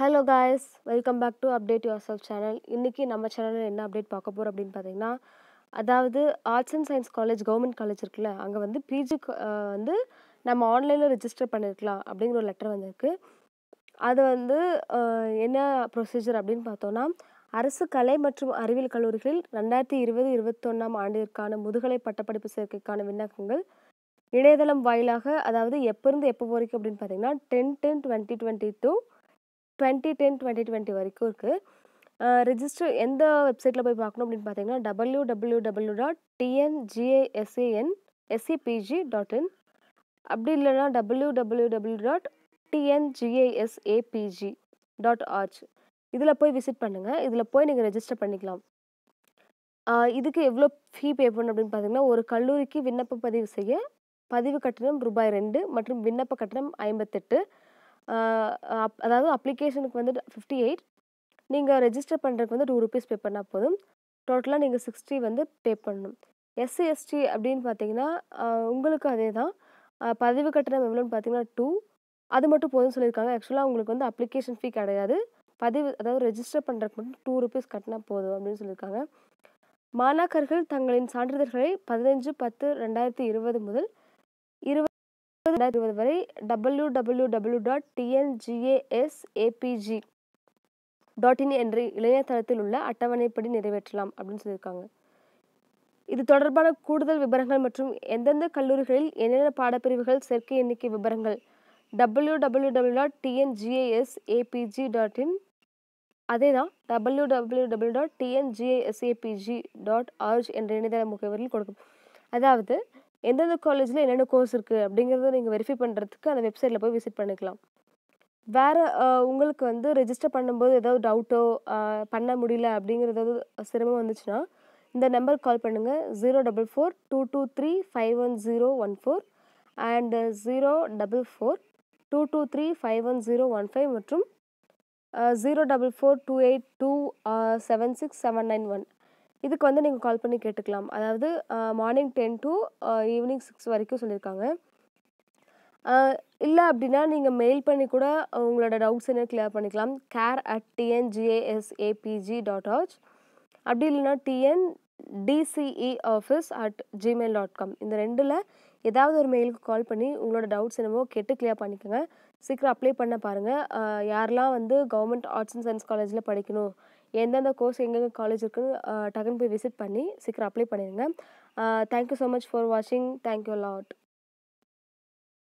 hello guys welcome back to update yourself channel இன்றைக்கி நம்ம சேனலில் என்ன அப்டேட் பார்க்க போகிறோம் அப்படின்னு பார்த்தீங்கன்னா அதாவது arts and science college government college இருக்குல்ல அங்கே வந்து பிஜி வந்து நம்ம ஆன்லைனில் ரிஜிஸ்டர் பண்ணியிருக்கலாம் அப்படிங்கிற ஒரு லெட்டர் வந்திருக்கு அது வந்து என்ன ப்ரொசீஜர் அப்படின்னு பார்த்தோன்னா அரசு கலை மற்றும் அறிவியல் கல்லூரிகளில் ரெண்டாயிரத்தி இருபது இருபத்தொன்னாம் ஆண்டிற்கான முதுகலை பட்டப்படிப்பு சேர்க்கைக்கான விண்ணப்பங்கள் இணையதளம் வாயிலாக அதாவது எப்போருந்து எப்போ வரைக்கும் அப்படின்னு பார்த்தீங்கன்னா ten ten twenty twenty to twenty ten twenty twenty வரைக்கும் இருக்குது ரிஜிஸ்டர் எந்த வெப்சைட்டில் போய் பார்க்கணும் அப்படின்னு பார்த்தீங்கன்னா W W W dot TNGASAN SCPG dot in அப்படி இல்லைனா W W W dot TNGASAPG dot org இதில் போய் விசிட் பண்ணுங்கள் இதில் போய் நீங்கள் ரெஜிஸ்டர் பண்ணிக்கலாம் இதுக்கு எவ்வளோ ஃபீ பே பண்ணணும் அப்படின்னு பார்த்தீங்கன்னா ஒரு கல்லூரிக்கு விண்ணப்ப பதிவு செய்ய பதிவு கட்டணம் ரூபாய் ரெண்டு மற்றும் விண்ணப்ப கட்டணம் ஐம்பத்தெட்டு அதாவது அப்ளிகேஷனுக்கு வந்துட்டு ஃபிஃப்டி எயிட் நீங்கள் ரெஜிஸ்டர் பண்ணுறதுக்கு வந்து டூ ருபீஸ் பே பண்ணால் போதும் டோட்டலாக நீங்கள் சிக்ஸ்டி வந்து பே பண்ணணும் எஸ்சி எஸ்டி அப்படின்னு பார்த்தீங்கன்னா உங்களுக்கு அதே தான் பதிவு கட்டணம் எவ்வளோன்னு பார்த்தீங்கன்னா டூ அது மட்டும் போதும்னு சொல்லியிருக்காங்க ஆக்சுவலாக உங்களுக்கு வந்து அப்ளிகேஷன் ஃபீ கிடையாது பதிவு அதாவது ரெஜிஸ்டர் பண்ணுறதுக்கு மட்டும் டூ ருபீஸ் கட்டினா போதும் அப்படின்னு சொல்லியிருக்காங்க மாணாக்கர்கள் தங்களின் சான்றிதழ்களை பதினஞ்சு பத்து ரெண்டாயிரத்தி இருபது முதல் இருபது ரெண்டாயிரத்தி இருபது வரை W W W dot TNGASAPG dot in என்ற இளையதளத்தில் உள்ள அட்டவணைப்படி நிறைவேற்றலாம் அப்படின்னு சொல்லியிருக்காங்க இது தொடர்பான கூடுதல் விவரங்கள் மற்றும் எந்தெந்த கல்லூரிகளில் என்னென்ன பாடப்பிரிவுகள் சேர்க்கை எண்ணிக்கை விவரங்கள் W W W dot TNGAS APG dot in அதே தான் W W W dot TNGASAPG dot org என்ற இணையதள முகவரியில் கொடுக்கும் அதாவது எந்தெந்த காலேஜில் என்னென்ன கோர்ஸ் இருக்குது அப்படிங்கிறத நீங்கள் வெரிஃபை பண்ணுறதுக்கு அந்த வெப்சைட்டில் போய் விசிட் பண்ணிக்கலாம் வேறு உங்களுக்கு வந்து ரெஜிஸ்டர் பண்ணும்போது ஏதாவது டவுட்டோ பண்ண முடியல அப்படிங்கிற ஏதாவது சிரமம் வந்துச்சுன்னா இந்த நம்பருக்கு கால் பண்ணுங்கள் zero double four two two three five one zero one four and zero double four two two three five one zero one five மற்றும் zero double four two eight two seven six seven nine one இதுக்கு வந்து நீங்கள் call பண்ணி கேட்டுக்கலாம் அதாவது morning ten to evening six வரைக்கும் சொல்லியிருக்காங்க இல்லை அப்படின்னா நீங்கள் மெயில் பண்ணி கூட உங்களோட டவுட்ஸ் என்ன கிளியர் பண்ணிக்கலாம் கேர் அட் டிஎன்ஜிஏஎஸ்ஏபிஜி டாட் ஆச் அப்படி இல்லைன்னா TN DCE office at Gmail dot com இந்த ரெண்டில் ஏதாவது ஒரு மெயிலுக்கு கால் பண்ணி உங்களோட டவுட்ஸ் என்னவோ கேட்டு கிளியர் பண்ணிக்கோங்க சீக்கிரம் அப்ளை பண்ண பாருங்கள் யாரெல்லாம் வந்து கவர்மெண்ட் ஆர்ட்ஸ் அண்ட் சயின்ஸ் காலேஜில் படிக்கணும் எந்தெந்த கோர்ஸ் எங்கெங்கே காலேஜ் இருக்குன்னு டக்குன்னு போய் விசிட் பண்ணி சீக்கிரம் அப்ளை பண்ணிடுங்க தேங்க்யூ ஸோ மச் ஃபார் வாட்சிங் தேங்க்யூ லாட்